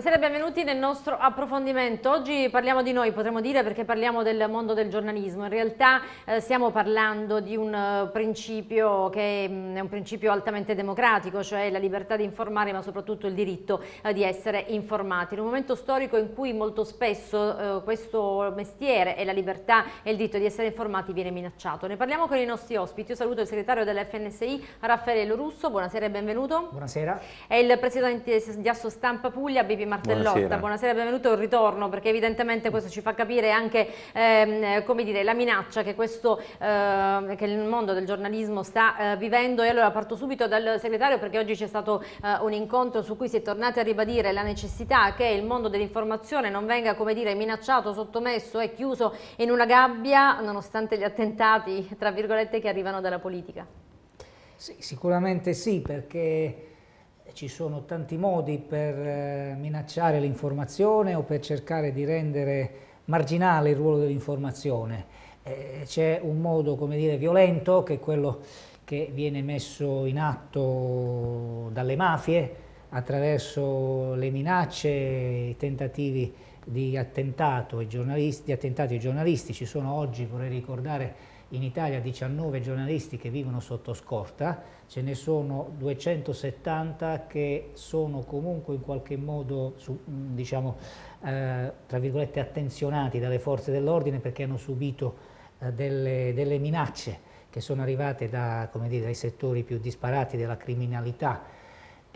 buonasera e benvenuti nel nostro approfondimento. Oggi parliamo di noi, potremmo dire, perché parliamo del mondo del giornalismo. In realtà eh, stiamo parlando di un eh, principio che mh, mm, è un principio altamente democratico, cioè la libertà di informare, ma soprattutto il diritto eh, di essere informati. In un momento storico in cui molto spesso eh, questo mestiere e la libertà e il diritto di essere informati viene minacciato. Ne parliamo con i nostri ospiti. Io saluto il segretario dell'FNSI, Raffaele Russo. Buonasera e benvenuto. Buonasera. È il presidente di Asso Stampa Puglia, BPM Martellotta. Buonasera. Buonasera, benvenuto il ritorno perché evidentemente questo ci fa capire anche ehm, dire, la minaccia che, questo, eh, che, il mondo del giornalismo sta eh, vivendo e allora parto subito dal segretario perché oggi c'è stato eh, un incontro su cui si è tornati a ribadire la necessità che il mondo dell'informazione non venga dire, minacciato, sottomesso e chiuso in una gabbia nonostante gli attentati che arrivano dalla politica. Sì, sicuramente sì perché ci sono tanti modi per eh, minacciare l'informazione o per cercare di rendere marginale il ruolo dell'informazione. Eh, c'è un modo, come dire, violento, che è quello che viene messo in atto dalle mafie attraverso le minacce, i tentativi di attentato ai giornalisti, di attentati ai giornalisti. Ci sono oggi, vorrei ricordare, in Italia 19 giornalisti che vivono sotto scorta, ce ne sono 270 che sono comunque in qualche modo, su, mm, diciamo, eh, tra virgolette, attenzionati dalle forze dell'ordine perché hanno subito eh, delle, delle, minacce che sono arrivate da, dire, dai settori più disparati della criminalità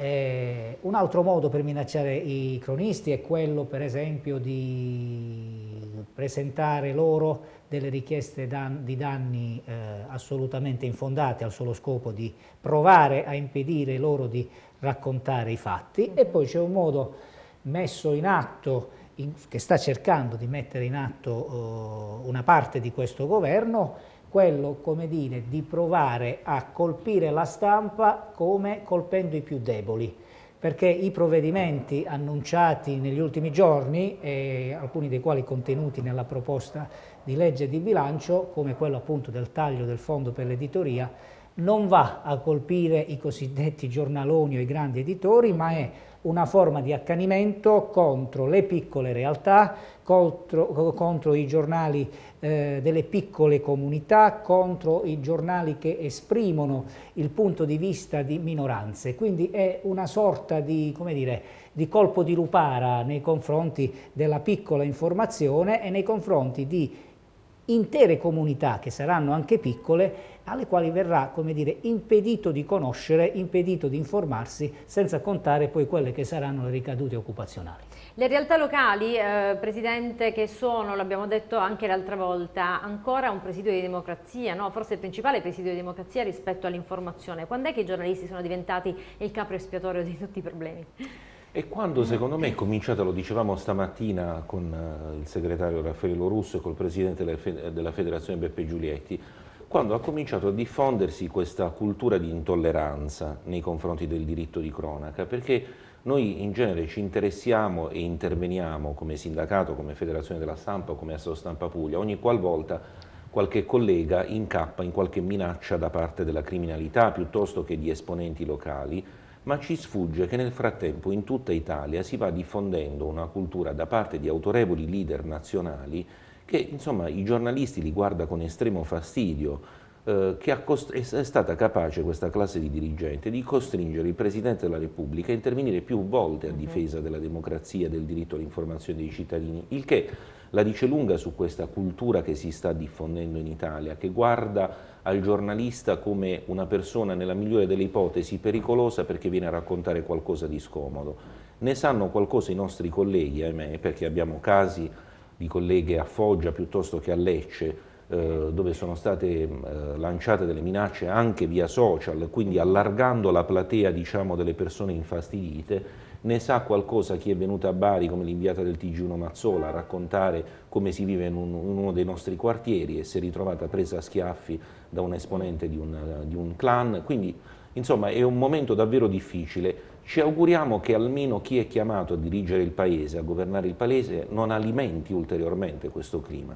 eh, un altro modo per minacciare i cronisti è quello, per esempio, di presentare loro delle richieste dan di danni eh, assolutamente infondate al solo scopo di provare a impedire loro di raccontare i fatti. E poi c'è un modo messo in atto, in, che sta cercando di mettere in atto eh, una parte di questo governo, quello, come dire, di provare a colpire la stampa come colpendo i più deboli perché i provvedimenti annunciati negli ultimi giorni, eh, alcuni dei quali contenuti nella proposta di legge di bilancio, come quello appunto del taglio del fondo per l'editoria, non va a colpire i cosiddetti giornaloni o i grandi editori, ma è una forma di accanimento contro le piccole realtà, contro, contro i giornali eh, delle piccole comunità, contro i giornali che esprimono il punto di vista di minoranze. Quindi è una sorta di, dire, di colpo di lupara nei confronti della piccola informazione e nei confronti di intere comunità che saranno anche piccole alle quali verrà come dire, impedito di conoscere, impedito di informarsi, senza contare poi quelle che saranno le ricadute occupazionali. Le realtà locali, eh, Presidente, che sono, l'abbiamo detto anche l'altra volta, ancora un presidio di democrazia, no? forse il principale presidio di democrazia rispetto all'informazione. Quando è che i giornalisti sono diventati il capo espiatorio di tutti i problemi? E quando secondo me è cominciata, lo dicevamo stamattina con eh, il segretario Raffaello Russo e col presidente della federazione Beppe Giulietti, quando ha cominciato a diffondersi questa cultura di intolleranza nei confronti del diritto di cronaca, perché noi in genere ci interessiamo e interveniamo come sindacato, come federazione della stampa, come Asso Stampa Puglia, ogni qualvolta qualche collega incappa in qualche minaccia da parte della criminalità piuttosto che di esponenti locali ma ci sfugge che nel frattempo in tutta Italia si va diffondendo una cultura da parte di autorevoli leader nazionali che insomma i giornalisti li guarda con estremo fastidio, eh, che è stata capace questa classe di dirigente di costringere il Presidente della Repubblica a intervenire più volte a mhm. difesa della democrazia e del diritto all'informazione dei cittadini, il che la dice lunga su questa cultura che si sta diffondendo in Italia, che guarda al giornalista come una persona, nella migliore delle ipotesi, pericolosa perché viene a raccontare qualcosa di scomodo. Ne sanno qualcosa i nostri colleghi, ahimè, perché abbiamo casi di colleghe a Foggia piuttosto che a Lecce, eh, dove sono state eh, lanciate delle minacce anche via social, quindi allargando la platea diciamo, delle persone infastidite ne sa qualcosa chi è venuto a Bari come l'inviata del TG1 Mazzola a raccontare come si vive in, un, in uno dei nostri quartieri e si è ritrovata presa a schiaffi da un esponente di un, di un clan. Quindi insomma è un momento davvero difficile. Ci auguriamo che almeno chi è chiamato a dirigere il paese, a governare il paese, non alimenti ulteriormente questo clima.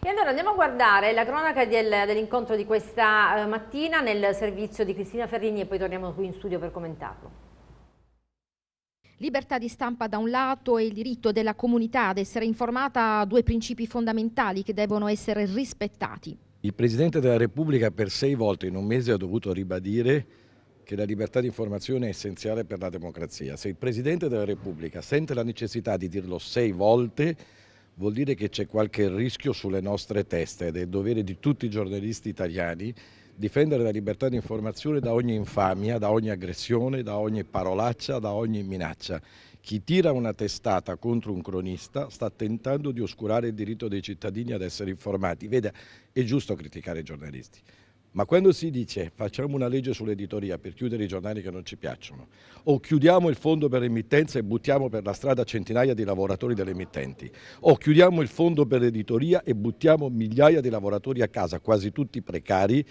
E allora andiamo a guardare la cronaca del, dell'incontro di questa eh, mattina nel servizio di Cristina Ferrini e poi torniamo qui in studio per commentarlo. Libertà di stampa da un lato e il diritto della comunità ad essere informata due principi fondamentali che devono essere rispettati. Il Presidente della Repubblica per sei volte in un mese ha dovuto ribadire che la libertà di informazione è essenziale per la democrazia. Se il Presidente della Repubblica sente la necessità di dirlo sei volte, vuol dire che c'è qualche rischio sulle nostre teste ed è il dovere di tutti i giornalisti italiani difendere la libertà di informazione da ogni infamia, da ogni aggressione, da ogni parolaccia, da ogni minaccia. Chi tira una testata contro un cronista sta tentando di oscurare il diritto dei cittadini ad essere informati. Vede, è giusto criticare i giornalisti, ma quando si dice facciamo una legge sull'editoria per chiudere i giornali che non ci piacciono, o chiudiamo il fondo per l'emittenza e buttiamo per la strada centinaia di lavoratori delle emittenti, o chiudiamo il fondo per l'editoria e buttiamo migliaia di lavoratori a casa, quasi tutti precari,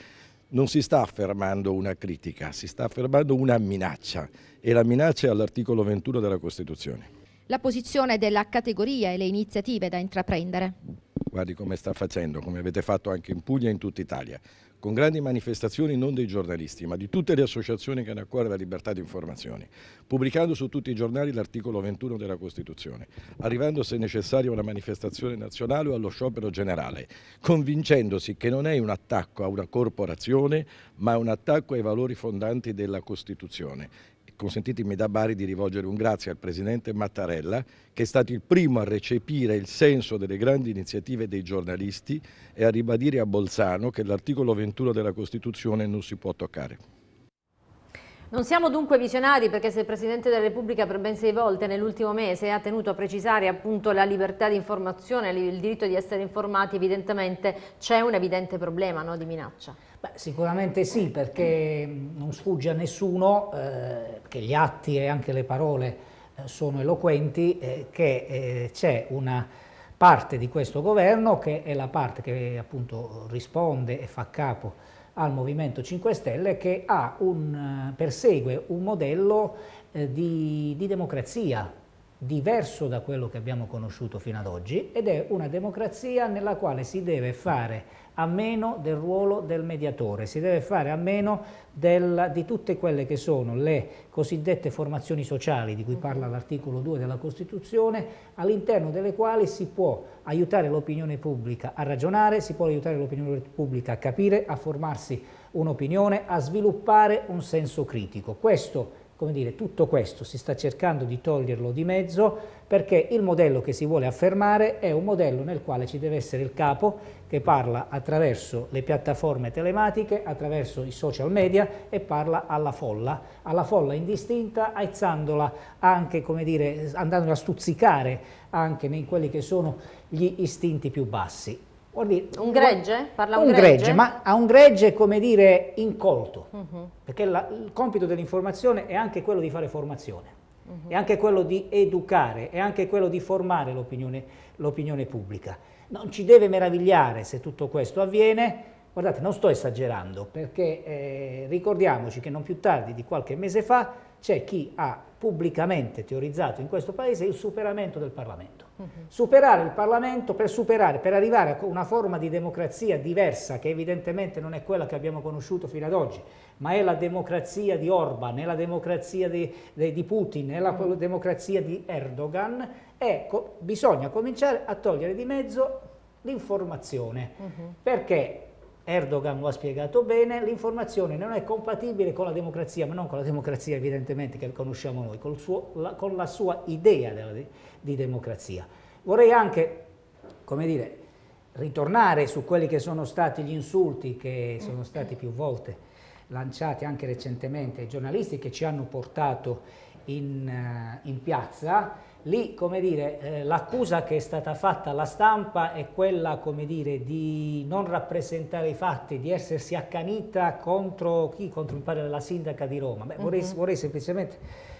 non si sta affermando una critica, si sta affermando una minaccia e la minaccia è all'articolo 21 della Costituzione. La posizione della categoria e le iniziative da intraprendere. Guardi come sta facendo, come avete fatto anche in Puglia e in tutta Italia con grandi manifestazioni non dei giornalisti, ma di tutte le associazioni che hanno a cuore la libertà di informazione, pubblicando su tutti i giornali l'articolo 21 della Costituzione, arrivando se necessario a una manifestazione nazionale o allo sciopero generale, convincendosi che non è un attacco a una corporazione, ma un attacco ai valori fondanti della Costituzione consentitemi da Bari di rivolgere un grazie al Presidente Mattarella che è stato il primo a recepire il senso delle grandi iniziative dei giornalisti e a ribadire a Bolzano che l'articolo 21 della Costituzione non si può toccare. Non siamo dunque visionari perché se il Presidente della Repubblica per ben sei volte nell'ultimo mese ha tenuto a precisare appunto la libertà di informazione, il diritto di essere informati, evidentemente c'è un evidente problema no, di minaccia. Beh, sicuramente sì, perché non sfugge a nessuno eh, che gli atti e anche le parole eh, sono eloquenti, eh, che eh, c'è una parte di questo governo che è la parte che appunto risponde e fa capo al Movimento 5 Stelle che un, eh, persegue un modello eh, di, di democrazia diverso da quello che abbiamo conosciuto fino ad oggi ed è una democrazia nella quale si deve fare a meno del ruolo del mediatore, si deve fare a meno del, di tutte quelle che sono le cosiddette formazioni sociali di cui mhm. parla l'articolo 2 della Costituzione, all'interno delle quali si può aiutare l'opinione pubblica a ragionare, si può aiutare l'opinione pubblica a capire, a formarsi un'opinione, a sviluppare un senso critico. Questo è come dire, tutto questo si sta cercando di toglierlo di mezzo perché il modello che si vuole affermare è un modello nel quale ci deve essere il capo che parla attraverso le piattaforme telematiche, attraverso i social media e parla alla folla, alla folla indistinta, aizzandola anche, come dire, andandola a stuzzicare anche in quelli che sono gli istinti più bassi. Dire, un gregge? Parla un, un gregge? gregge? ma a un gregge come dire incolto, uh mhm. -huh. perché la, il compito dell'informazione è anche quello di fare formazione, uh mhm. -huh. è anche quello di educare, è anche quello di formare l'opinione pubblica. Non ci deve meravigliare se tutto questo avviene, guardate non sto esagerando, perché eh, ricordiamoci che non più tardi di qualche mese fa c'è chi ha pubblicamente teorizzato in questo Paese il superamento del Parlamento. Mhm. Superare il Parlamento per superare, per arrivare a una forma di democrazia diversa, che evidentemente non è quella che abbiamo conosciuto fino ad oggi, ma è la democrazia di Orban, è la democrazia di, di Putin, è la mhm. democrazia di Erdogan, ecco, bisogna cominciare a togliere di mezzo l'informazione, mhm. perché Erdogan lo ha spiegato bene, l'informazione non è compatibile con la democrazia, ma non con la democrazia evidentemente che conosciamo noi, suo, la, con la sua idea della democrazia di democrazia. Vorrei anche, come dire, ritornare su quelli che sono stati gli insulti che sono stati più volte lanciati anche recentemente ai giornalisti che ci hanno portato in, eh, in piazza, lì come dire eh, l'accusa che è stata fatta alla stampa è quella come dire di non rappresentare i fatti, di essersi accanita contro chi? Contro il padre della sindaca di Roma. Beh, vorrei, uh mhm. -huh. vorrei semplicemente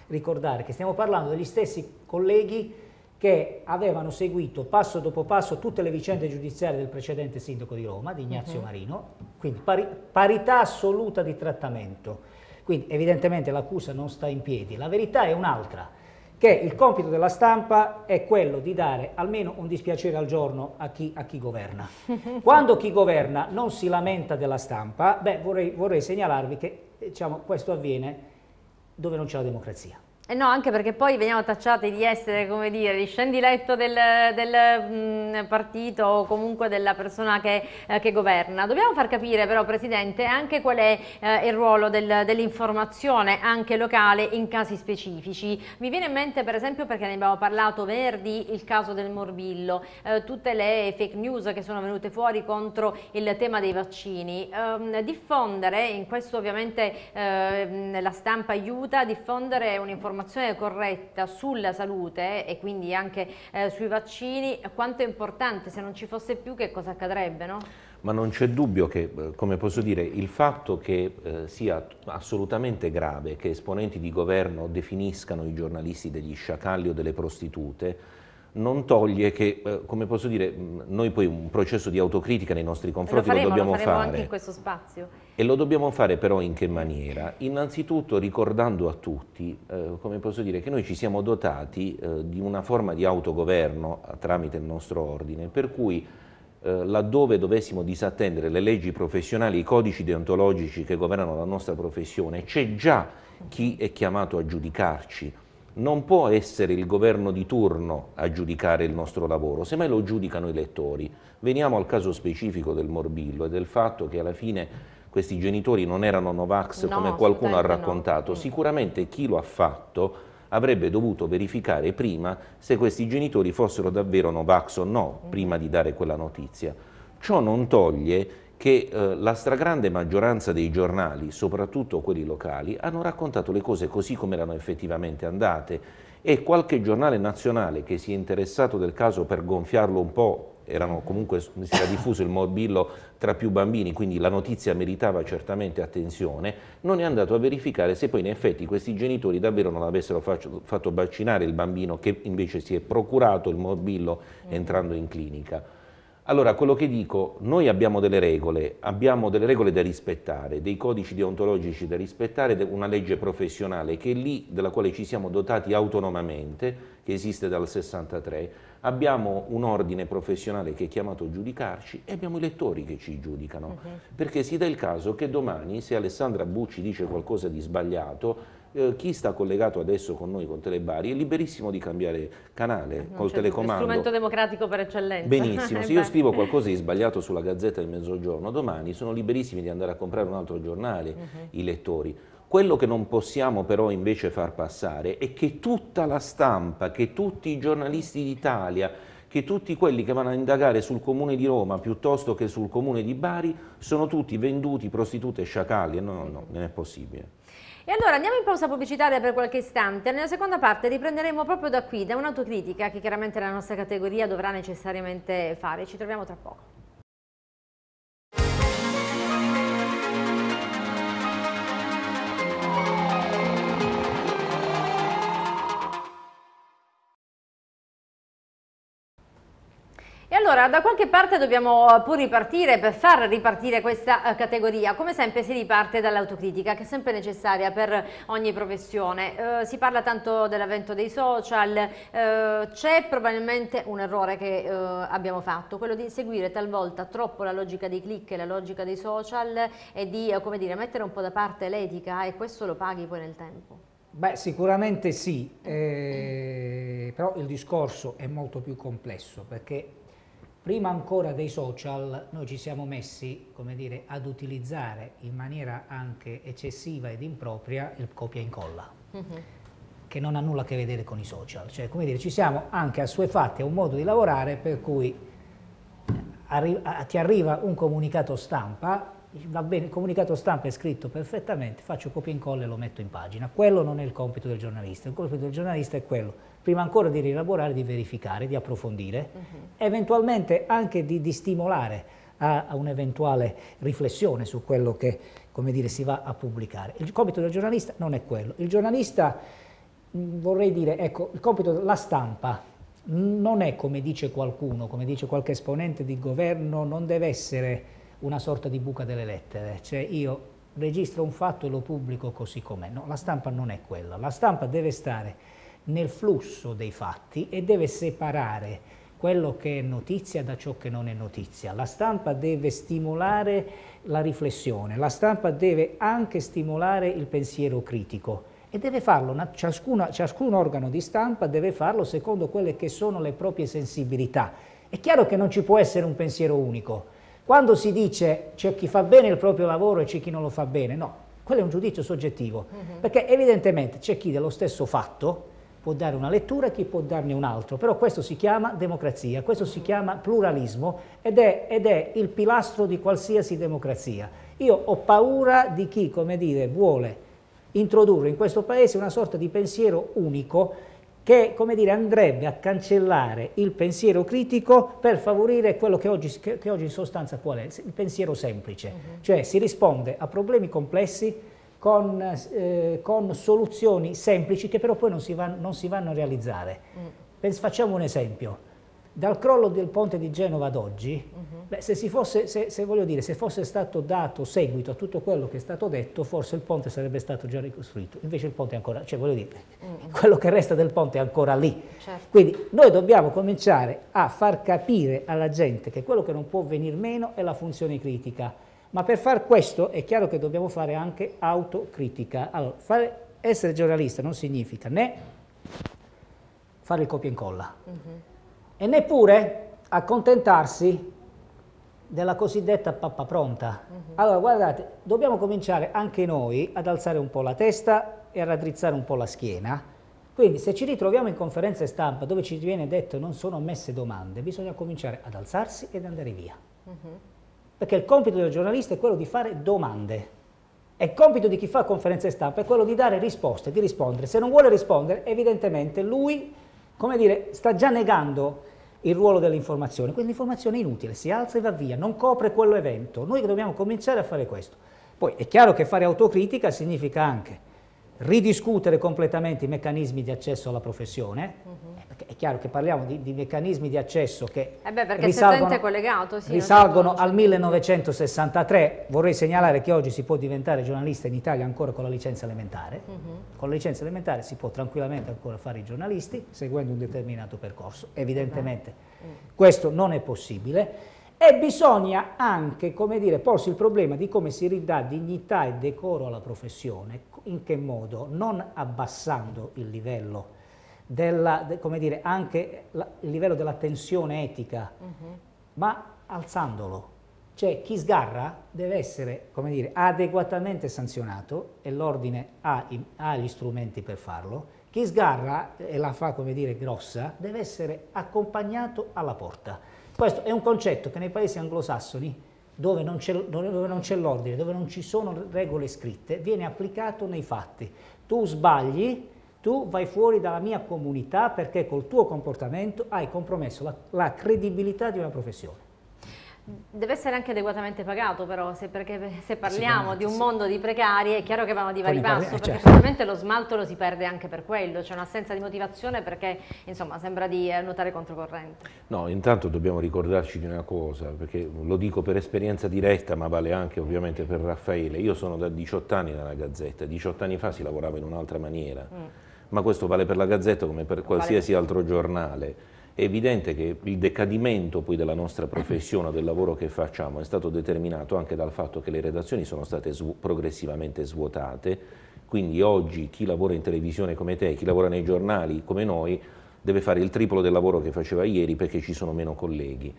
ricordare che stiamo parlando degli stessi colleghi che avevano seguito passo dopo passo tutte le vicende giudiziarie del precedente sindaco di Roma, di Ignazio uh mhm. -huh. Marino, quindi pari parità assoluta di trattamento. Quindi evidentemente l'accusa non sta in piedi. La verità è un'altra, che il compito della stampa è quello di dare almeno un dispiacere al giorno a chi, a chi governa. Quando chi governa non si lamenta della stampa, beh, vorrei, vorrei segnalarvi che diciamo, questo avviene dove non c'è la democrazia. Eh no, anche perché poi veniamo tacciati di essere, come dire, di scendiletto del, del mh, mm, partito o comunque della persona che, eh, che, governa. Dobbiamo far capire però, Presidente, anche qual è eh, il ruolo del, dell'informazione anche locale in casi specifici. Mi viene in mente per esempio, perché ne abbiamo parlato verdi, il caso del morbillo, eh, tutte le fake news che sono venute fuori contro il tema dei vaccini. Ehm, diffondere, in questo ovviamente eh, la stampa aiuta, diffondere un'informazione un'informazione corretta sulla salute e quindi anche eh, sui vaccini, quanto è importante, se non ci fosse più che cosa accadrebbe? No? Ma non c'è dubbio che, eh, come posso dire, il fatto che eh, sia assolutamente grave che esponenti di governo definiscano i giornalisti degli sciacalli o delle prostitute non toglie che, eh, come posso dire, mm, noi poi un processo di autocritica nei nostri confronti lo, faremo, lo dobbiamo lo fare. anche in questo spazio. E lo dobbiamo fare però in che maniera? Innanzitutto ricordando a tutti, eh, come posso dire, che noi ci siamo dotati eh, di una forma di autogoverno eh, tramite il nostro ordine, per cui eh, laddove dovessimo disattendere le leggi professionali, i codici deontologici che governano la nostra professione, c'è già chi è chiamato a giudicarci, non può essere il governo di turno a giudicare il nostro lavoro, semmai lo giudicano i lettori. Veniamo al caso specifico del morbillo e del fatto che alla fine questi genitori non erano Novax no, come qualcuno ha raccontato. No. Mm. Sicuramente chi lo ha fatto avrebbe dovuto verificare prima se questi genitori fossero davvero Novax o no, mm. prima di dare quella notizia. Ciò non toglie che eh, la stragrande maggioranza dei giornali, soprattutto quelli locali, hanno raccontato le cose così come erano effettivamente andate e qualche giornale nazionale che si è interessato del caso per gonfiarlo un po', erano comunque, si era diffuso il morbillo tra più bambini, quindi la notizia meritava certamente attenzione, non è andato a verificare se poi in effetti questi genitori davvero non avessero faccio, fatto vaccinare il bambino che invece si è procurato il morbillo mm. entrando in clinica. Allora, quello che dico, noi abbiamo delle regole, abbiamo delle regole da rispettare, dei codici deontologici da rispettare, una legge professionale che è lì, della quale ci siamo dotati autonomamente, che esiste dal 63, abbiamo un ordine professionale che è chiamato a giudicarci e abbiamo i lettori che ci giudicano, uh mhm. -huh. perché si dà il caso che domani, se Alessandra Bucci dice qualcosa di sbagliato, eh, chi sta collegato adesso con noi, con Telebari, è liberissimo di cambiare canale non col telecomando. strumento democratico per eccellenza. Benissimo, se io scrivo qualcosa di sbagliato sulla Gazzetta del Mezzogiorno, domani sono liberissimi di andare a comprare un altro giornale, uh mhm. -huh. i lettori. Quello che non possiamo però invece far passare è che tutta la stampa, che tutti i giornalisti d'Italia, che tutti quelli che vanno a indagare sul comune di Roma piuttosto che sul comune di Bari sono tutti venduti, prostitute e sciacalli. No, no, no, non è possibile. E allora andiamo in pausa pubblicitaria per qualche istante, nella seconda parte riprenderemo proprio da qui, da un'autocritica che chiaramente la nostra categoria dovrà necessariamente fare, ci troviamo tra poco. Allora, da qualche parte dobbiamo eh, pur ripartire per far ripartire questa eh, categoria. Come sempre si riparte dall'autocritica, che è sempre necessaria per ogni professione. Eh, si parla tanto dell'avvento dei social, eh, c'è probabilmente un errore che eh, abbiamo fatto, quello di seguire talvolta troppo la logica dei click e la logica dei social e di, eh, dire, mettere un po' da parte l'etica e questo lo paghi poi nel tempo. Beh, sicuramente sì, eh, però il discorso è molto più complesso perché prima ancora dei social noi ci siamo messi dire, ad utilizzare in maniera anche eccessiva ed impropria il copia e incolla. Mm -hmm. che non ha nulla a che vedere con i social, cioè come dire, ci siamo anche assuefatti a un modo di lavorare per cui eh, arri ti arriva un comunicato stampa, va bene, il comunicato stampa è scritto perfettamente, faccio copia e incolla e lo metto in pagina. Quello non è il compito del giornalista, il compito del giornalista è quello prima ancora di rielaborare, di verificare, di approfondire, uh mhm. -huh. eventualmente anche di, di stimolare a, a un'eventuale riflessione su quello che dire, si va a pubblicare. Il compito del giornalista non è quello. Il giornalista, mm, vorrei dire, ecco, il compito della stampa non è come dice qualcuno, come dice qualche esponente di governo, non deve essere una sorta di buca delle lettere, cioè io registro un fatto e lo pubblico così com'è. No, la stampa non è quella, la stampa deve stare nel flusso dei fatti e deve separare quello che è notizia da ciò che non è notizia. La stampa deve stimolare la riflessione, la stampa deve anche stimolare il pensiero critico e deve farlo, ciascuna, ciascun organo di stampa deve farlo secondo quelle che sono le proprie sensibilità. È chiaro che non ci può essere un pensiero unico. Quando si dice c'è chi fa bene il proprio lavoro e c'è chi non lo fa bene, no, quello è un giudizio soggettivo, uh mhm. -huh. perché evidentemente c'è chi dello stesso fatto può dare una lettura e chi può darne un altro, però questo si chiama democrazia, questo si chiama pluralismo ed è, ed è il pilastro di qualsiasi democrazia. Io ho paura di chi, come dire, vuole introdurre in questo paese una sorta di pensiero unico che dire, andrebbe a cancellare il pensiero critico per favorire quello che oggi, che, che oggi in sostanza qual è? Il pensiero semplice, uh mhm. -huh. cioè si risponde a problemi complessi con, eh, con, soluzioni semplici che però poi non si, van, non si vanno a realizzare. Mm. Pens, facciamo un esempio. Dal crollo del ponte di Genova ad oggi, mm -hmm. beh, se, fosse, se, se, dire, se, fosse, stato dato seguito a tutto quello che è stato detto, forse il ponte sarebbe stato già ricostruito. Invece il ponte è ancora, cioè voglio dire, mm -hmm. quello che resta del ponte è ancora lì. Certo. Quindi noi dobbiamo cominciare a far capire alla gente che quello che non può venir meno è la funzione critica ma per far questo è chiaro che dobbiamo fare anche autocritica. Allora, fare, essere giornalista non significa né fare il copia e incolla, uh mhm. -huh. e neppure accontentarsi della cosiddetta pappa pronta. Uh mhm. -huh. Allora, guardate, dobbiamo cominciare anche noi ad alzare un po' la testa e a raddrizzare un po' la schiena. Quindi se ci ritroviamo in conferenze stampa dove ci viene detto non sono messe domande, bisogna cominciare ad alzarsi ed andare via. Uh mhm. -huh perché il compito del giornalista è quello di fare domande. E il compito di chi fa conferenze stampa è quello di dare risposte, di rispondere. Se non vuole rispondere, evidentemente lui, come dire, sta già negando il ruolo dell'informazione. Quindi l'informazione è inutile, si alza e va via, non copre quello evento. Noi dobbiamo cominciare a fare questo. Poi è chiaro che fare autocritica significa anche ridiscutere completamente i meccanismi di accesso alla professione, uh-huh. è chiaro che parliamo di, di meccanismi di accesso che eh beh, risalgono, sì, risalgono al 1963, vorrei segnalare che oggi si può diventare giornalista in Italia ancora con la licenza elementare, uh-huh. con la licenza elementare si può tranquillamente ancora fare i giornalisti seguendo un determinato percorso, evidentemente uh-huh. questo non è possibile. E bisogna anche, come dire, porsi il problema di come si ridà dignità e decoro alla professione, in che modo? Non abbassando il livello della, de, come dire, anche la, il livello della tensione etica, uh mhm. -huh. ma alzandolo. Cioè chi sgarra deve essere, come dire, adeguatamente sanzionato e l'ordine ha, ha gli strumenti per farlo. Chi sgarra e la fa, come dire, grossa, deve essere accompagnato alla porta. Questo è un concetto che nei paesi anglosassoni, dove non c'è l'ordine, dove non ci sono regole scritte, viene applicato nei fatti. Tu sbagli, tu vai fuori dalla mia comunità perché col tuo comportamento hai compromesso la, la credibilità di una professione. Deve essere anche adeguatamente pagato però, se, perché eh, se parliamo di un mondo di precari è chiaro che vanno di vari passo, eh, perché certo. sicuramente lo smalto lo si perde anche per quello, c'è un'assenza di motivazione perché insomma sembra di eh, nuotare controcorrente. No, intanto dobbiamo ricordarci di una cosa, perché lo dico per esperienza diretta ma vale anche ovviamente per Raffaele, io sono da 18 anni nella Gazzetta, 18 anni fa si lavorava in un'altra maniera, mm. ma questo vale per la Gazzetta come per qualsiasi vale. altro giornale è evidente che il decadimento poi della nostra professione, del lavoro che facciamo, è stato determinato anche dal fatto che le redazioni sono state svu progressivamente svuotate, quindi oggi chi lavora in televisione come te, chi lavora nei giornali come noi, deve fare il triplo del lavoro che faceva ieri perché ci sono meno colleghi.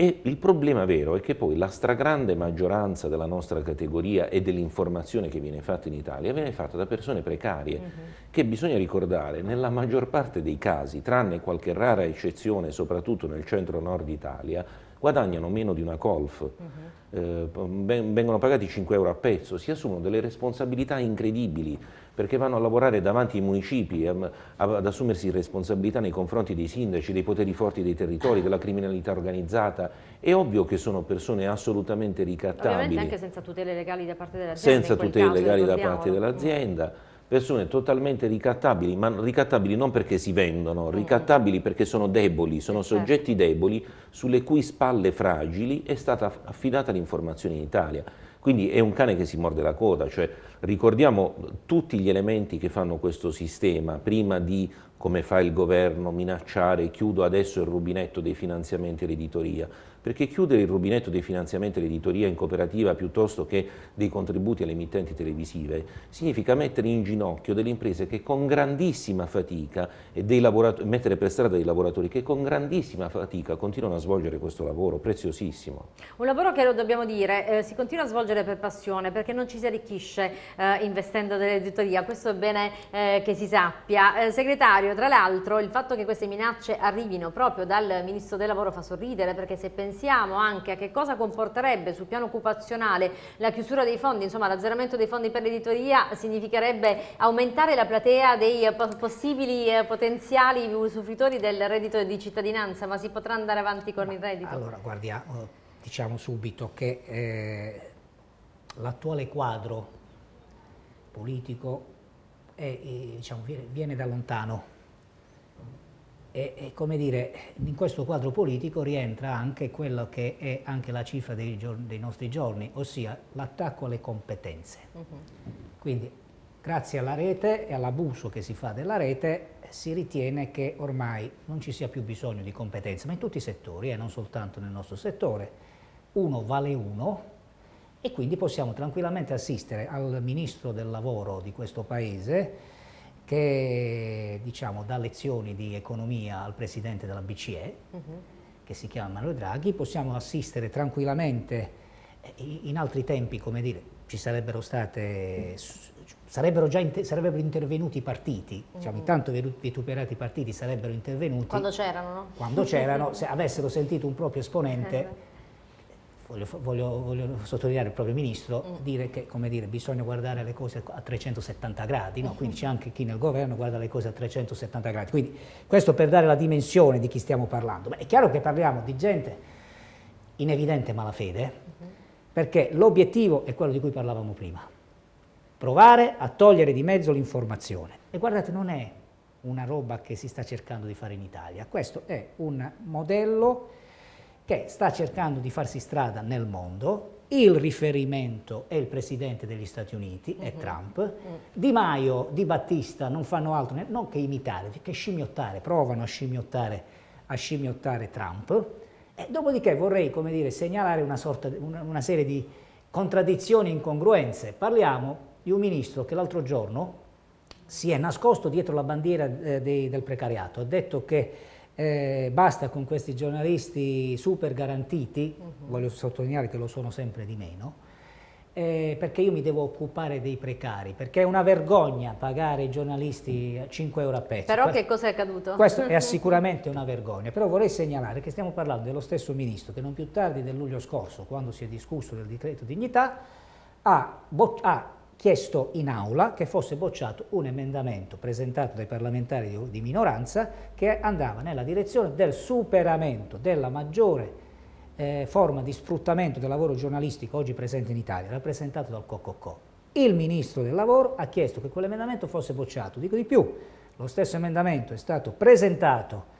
E il problema vero è che poi la stragrande maggioranza della nostra categoria e dell'informazione che viene fatta in Italia viene fatta da persone precarie, uh mhm. -huh. che bisogna ricordare nella maggior parte dei casi, tranne qualche rara eccezione, soprattutto nel centro-nord Italia, guadagnano meno di una colf, uh mhm. -huh. eh, vengono pagati 5 euro a pezzo, si assumono delle responsabilità incredibili perché vanno a lavorare davanti ai municipi, ehm, ad assumersi responsabilità nei confronti dei sindaci, dei poteri forti dei territori, della criminalità organizzata. È ovvio che sono persone assolutamente ricattabili. Ovviamente anche senza tutele legali da parte dell'azienda. Senza tutele caso, legali da parte dell'azienda persone totalmente ricattabili, ma ricattabili non perché si vendono, mm. ricattabili perché sono deboli, sono certo. soggetti deboli sulle cui spalle fragili è stata affidata l'informazione in Italia. Quindi è un cane che si morde la coda, cioè ricordiamo tutti gli elementi che fanno questo sistema prima di come fa il governo minacciare chiudo adesso il rubinetto dei finanziamenti all'editoria, perché chiudere il rubinetto dei finanziamenti all'editoria in cooperativa piuttosto che dei contributi alle emittenti televisive significa mettere in ginocchio delle imprese che con grandissima fatica e mettere per strada dei lavoratori che con grandissima fatica continuano a svolgere questo lavoro preziosissimo. Un lavoro che lo dobbiamo dire, eh, si continua a svolgere per passione perché non ci si arricchisce eh, investendo nell'editoria, questo è bene eh, che si sappia. Eh, segretario, tra l'altro il fatto che queste minacce arrivino proprio dal Ministro del Lavoro fa sorridere perché se pensiamo pensiamo anche a che cosa comporterebbe sul piano occupazionale la chiusura dei fondi, insomma l'azzeramento dei fondi per l'editoria significherebbe aumentare la platea dei possibili eh, potenziali usufruitori del reddito di cittadinanza, ma si potrà andare avanti con ma, il reddito? Allora, guardiamo, ah, oh, diciamo subito che eh, l'attuale quadro politico è, eh, diciamo, viene, viene da lontano e, e, come dire, in questo quadro politico rientra anche quella che è anche la cifra dei, giorni, dei nostri giorni, ossia l'attacco alle competenze. Uh-huh. Quindi grazie alla rete e all'abuso che si fa della rete si ritiene che ormai non ci sia più bisogno di competenze, ma in tutti i settori e eh, non soltanto nel nostro settore. Uno vale uno e quindi possiamo tranquillamente assistere al Ministro del Lavoro di questo Paese che diciamo, dà lezioni di economia al presidente della BCE, uh-huh. Mhm. che si chiama Mario Draghi, possiamo assistere tranquillamente eh, in altri tempi, come dire, ci sarebbero state, sarebbero già inter, sarebbero intervenuti i partiti, diciamo, mm. intanto vituperati i partiti sarebbero intervenuti. Quando c'erano, no? Quando c'erano, se avessero sentito un proprio esponente eh, voglio, voglio, voglio, sottolineare il proprio ministro, mm. dire che dire, bisogna guardare le cose a 370 gradi, no? Mm-hmm. quindi c'è anche chi nel governo guarda le cose a 370 gradi. Quindi questo per dare la dimensione di chi stiamo parlando. Ma è chiaro che parliamo di gente in evidente malafede, mm -hmm. perché l'obiettivo è quello di cui parlavamo prima, provare a togliere di mezzo l'informazione. E guardate, non è una roba che si sta cercando di fare in Italia, questo è un modello che sta cercando di farsi strada nel mondo, il riferimento è il presidente degli Stati Uniti, è mm-hmm. Trump, mm-hmm. Di Maio, Di Battista non fanno altro, non che imitare, che scimmiottare, provano a scimmiottare, a scimmiottare Trump. E dopodiché vorrei, come dire, segnalare una, sorta, una, una serie di contraddizioni e incongruenze. Parliamo di un ministro che l'altro giorno si è nascosto dietro la bandiera eh, dei, del precariato, ha detto che eh, basta con questi giornalisti super garantiti, uh-huh. voglio sottolineare che lo sono sempre di meno, eh, perché io mi devo occupare dei precari, perché è una vergogna pagare i giornalisti 5 euro a pezzo. Però che cosa è accaduto? Questo è sicuramente una vergogna, però vorrei segnalare che stiamo parlando dello stesso ministro che non più tardi del luglio scorso, quando si è discusso del decreto dignità, ha, bo- ha chiesto in aula che fosse bocciato un emendamento presentato dai parlamentari di minoranza che andava nella direzione del superamento della maggiore eh, forma di sfruttamento del lavoro giornalistico oggi presente in Italia, rappresentato dal COCOCO. Il ministro del lavoro ha chiesto che quell'emendamento fosse bocciato. Dico di più, lo stesso emendamento è stato presentato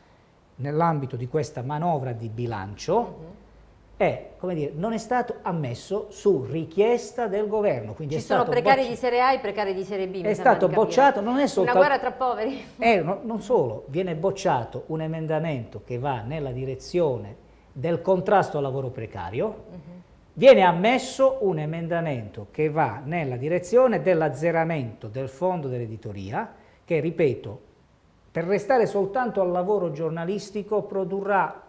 nell'ambito di questa manovra di bilancio mhm è, come dire, non è stato ammesso su richiesta del governo. Quindi Ci sono precari bocci... di serie A e precari di serie B. È stato bocciato, non è solo... Una guerra tra poveri. Eh, no, non solo, viene bocciato un emendamento che va nella direzione del contrasto al lavoro precario, uh mhm. -huh. viene ammesso un emendamento che va nella direzione dell'azzeramento del fondo dell'editoria, che ripeto, per restare soltanto al lavoro giornalistico produrrà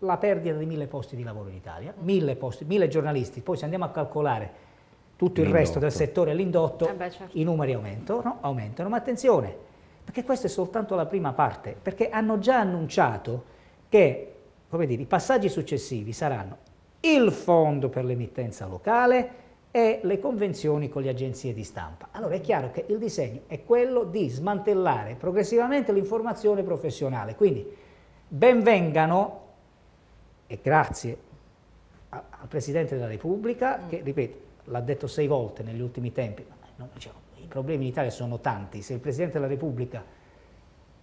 la perdita di mille posti di lavoro in Italia, mille, posti, mille giornalisti, poi se andiamo a calcolare tutto il resto del settore all'indotto, eh certo. i numeri aumentano, aumentano, ma attenzione, perché questa è soltanto la prima parte, perché hanno già annunciato che dire, i passaggi successivi saranno il fondo per l'emittenza locale e le convenzioni con le agenzie di stampa. Allora è chiaro che il disegno è quello di smantellare progressivamente l'informazione professionale, quindi benvengano e grazie a, al Presidente della Repubblica, mm. che ripeto, l'ha detto sei volte negli ultimi tempi, non, diciamo, i problemi in Italia sono tanti, se il Presidente della Repubblica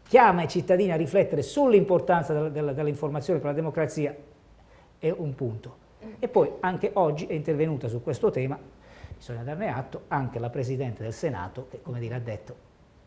chiama i cittadini a riflettere sull'importanza della, della, dell'informazione per la democrazia, è un punto. Mm. E poi anche oggi è intervenuta su questo tema, bisogna darne atto, anche la Presidente del Senato, che come dire ha detto,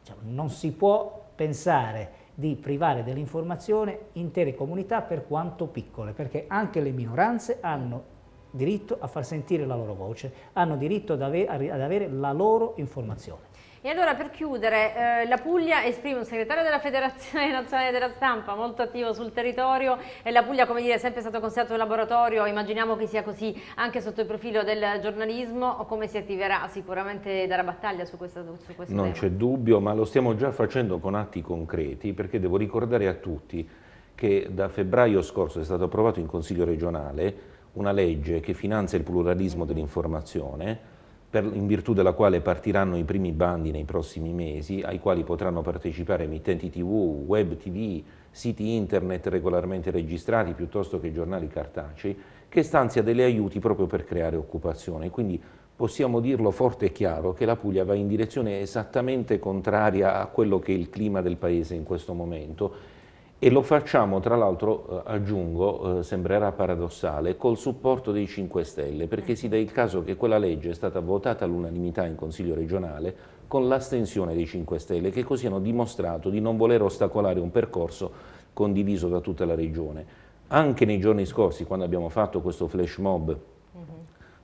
diciamo, non si può pensare di privare dell'informazione intere comunità per quanto piccole, perché anche le minoranze hanno diritto a far sentire la loro voce, hanno diritto ad avere, la loro informazione. E allora per chiudere, eh, la Puglia esprime un segretario della Federazione Nazionale della Stampa molto attivo sul territorio e la Puglia come dire è sempre stato considerato un laboratorio, immaginiamo che sia così anche sotto il profilo del giornalismo o come si attiverà sicuramente dalla battaglia su, questa, su questo non c'è dubbio, ma lo stiamo già facendo con atti concreti perché devo ricordare a tutti che da febbraio scorso è stato approvato in Consiglio regionale una legge che finanzia il pluralismo dell'informazione per, in virtù della quale partiranno i primi bandi nei prossimi mesi, ai quali potranno partecipare emittenti tv, web tv, siti internet regolarmente registrati piuttosto che giornali cartacei, che stanzia degli aiuti proprio per creare occupazione. Quindi possiamo dirlo forte e chiaro che la Puglia va in direzione esattamente contraria a quello che è il clima del Paese in questo momento e lo facciamo tra l'altro, eh, aggiungo, eh, sembrerà paradossale, col supporto dei 5 Stelle, perché si dà il caso che quella legge è stata votata all'unanimità in Consiglio regionale con l'astensione dei 5 Stelle, che così hanno dimostrato di non voler ostacolare un percorso condiviso da tutta la Regione. Anche nei giorni scorsi, quando abbiamo fatto questo flash mob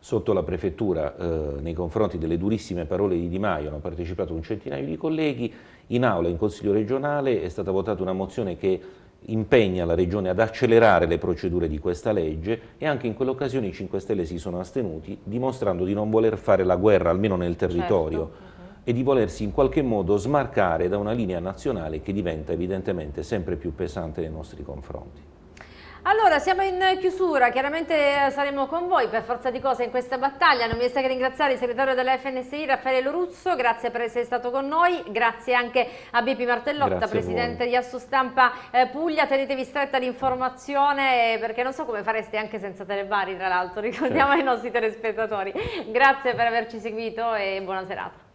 sotto la prefettura eh, nei confronti delle durissime parole di Di Maio, hanno partecipato un centinaio di colleghi, in aula, in consiglio regionale è stata votata una mozione che impegna la Regione ad accelerare le procedure di questa legge e anche in quell'occasione i 5 Stelle si sono astenuti dimostrando di non voler fare la guerra, almeno nel territorio. Certo mhm. e di volersi in qualche modo smarcare da una linea nazionale che diventa evidentemente sempre più pesante nei nostri confronti. Allora, siamo in chiusura, chiaramente eh, saremo con voi per forza di cose in questa battaglia. Non mi resta che ringraziare il segretario della FNSI, Raffaele Loruzzo, grazie per essere stato con noi, grazie anche a Bipi Martellotta, grazie presidente di Assostampa eh, Puglia. Tenetevi stretta l'informazione eh, perché non so come fareste anche senza Telebari, tra l'altro, ricordiamo certo. ai nostri telespettatori. Grazie per averci seguito e buona serata.